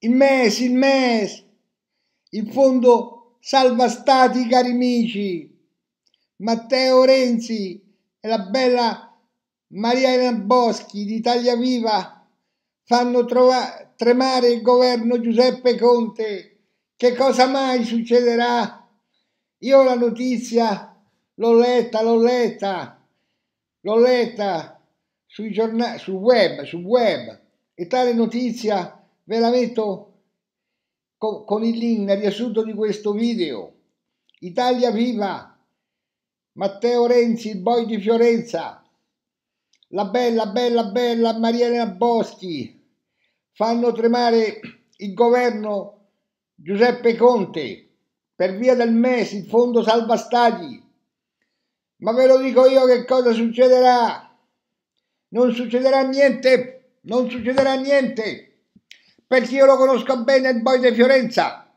Il MES, il MES, il fondo salva stati, cari amici. Matteo Renzi e la bella Mariana Boschi di Italia Viva fanno trova- tremare il governo Giuseppe Conte. Che cosa mai succederà? Io la notizia l'ho letta, l'ho letta, l'ho letta sui giornali, sul web, sul web e tale notizia ve la metto con, con il link nel riassunto di questo video. Italia viva! Matteo Renzi, il boy di Fiorenza, la bella, bella, bella Maria Marielena Boschi, fanno tremare il governo Giuseppe Conte per via del MES, il fondo salva stati. Ma ve lo dico io che cosa succederà? Non succederà niente, non succederà niente perché io lo conosco bene il boy di Fiorenza,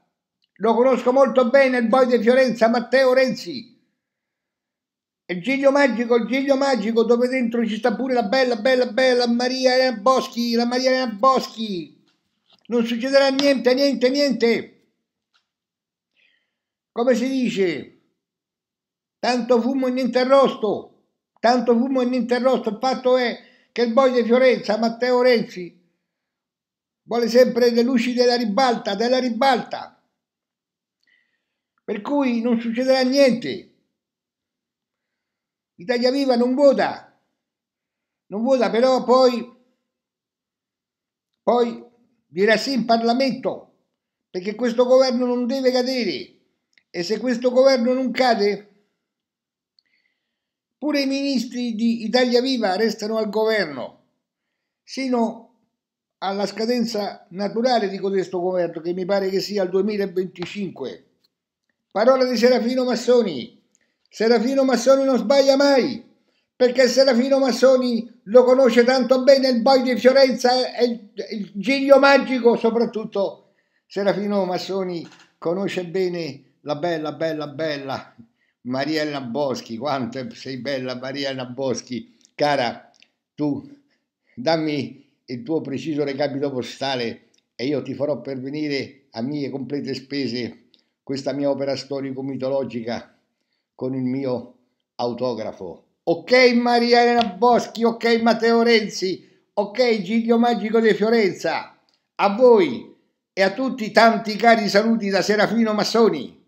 lo conosco molto bene il boy di Fiorenza, Matteo Renzi. Il giglio magico, il giglio magico, dove dentro ci sta pure la bella, bella, bella Maria Elena Boschi, la Maria Elena Boschi. Non succederà niente, niente, niente. Come si dice? Tanto fumo e niente arrosto. Tanto fumo e niente arrosto. Il fatto è che il boy di Fiorenza, Matteo Renzi, vuole sempre le luci della ribalta, della ribalta. Per cui non succederà niente. Italia Viva non vota, non vota però poi, poi dirà sì in Parlamento, perché questo governo non deve cadere. E se questo governo non cade, pure i ministri di Italia Viva restano al governo, sino alla scadenza naturale di questo governo, che mi pare che sia il 2025. Parola di Serafino Massoni. Serafino Massoni non sbaglia mai, perché Serafino Massoni lo conosce tanto bene il boy di Fiorenza e il, il Giglio Magico, soprattutto Serafino Massoni conosce bene la bella, bella, bella Mariella Boschi. Quanto sei bella Mariella Boschi, cara, tu dammi il tuo preciso recapito postale e io ti farò pervenire a mie complete spese questa mia opera storico-mitologica con il mio autografo. Ok Maria Elena Boschi, ok Matteo Renzi, ok Giglio Magico di Fiorenza, a voi e a tutti tanti cari saluti da Serafino Massoni.